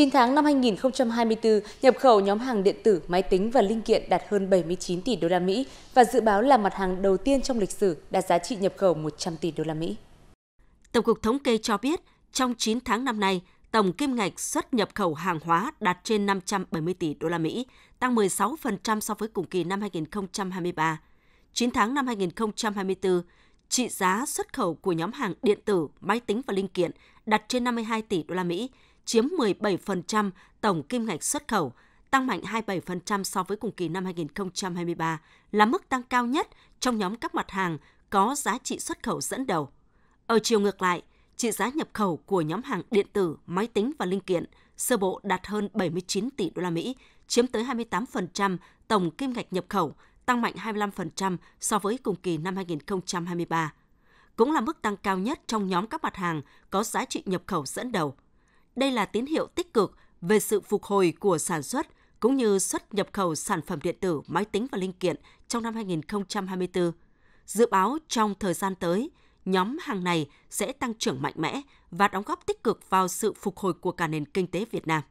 9 tháng năm 2024, nhập khẩu nhóm hàng điện tử, máy tính và linh kiện đạt hơn 79 tỷ đô la Mỹ và dự báo là mặt hàng đầu tiên trong lịch sử đạt giá trị nhập khẩu 100 tỷ đô la Mỹ. Tổng cục thống kê cho biết, trong 9 tháng năm nay, tổng kim ngạch xuất nhập khẩu hàng hóa đạt trên 570 tỷ đô la Mỹ, tăng 16% so với cùng kỳ năm 2023. 9 tháng năm 2024, trị giá xuất khẩu của nhóm hàng điện tử, máy tính và linh kiện đạt trên 52 tỷ đô la Mỹ, chiếm 17% tổng kim ngạch xuất khẩu, tăng mạnh 27% so với cùng kỳ năm 2023, là mức tăng cao nhất trong nhóm các mặt hàng có giá trị xuất khẩu dẫn đầu. Ở chiều ngược lại, trị giá nhập khẩu của nhóm hàng điện tử, máy tính và linh kiện sơ bộ đạt hơn 79 tỷ đô la Mỹ, chiếm tới 28% tổng kim ngạch nhập khẩu, tăng mạnh 25% so với cùng kỳ năm 2023 cũng là mức tăng cao nhất trong nhóm các mặt hàng có giá trị nhập khẩu dẫn đầu. Đây là tín hiệu tích cực về sự phục hồi của sản xuất cũng như xuất nhập khẩu sản phẩm điện tử, máy tính và linh kiện trong năm 2024. Dự báo trong thời gian tới, nhóm hàng này sẽ tăng trưởng mạnh mẽ và đóng góp tích cực vào sự phục hồi của cả nền kinh tế Việt Nam.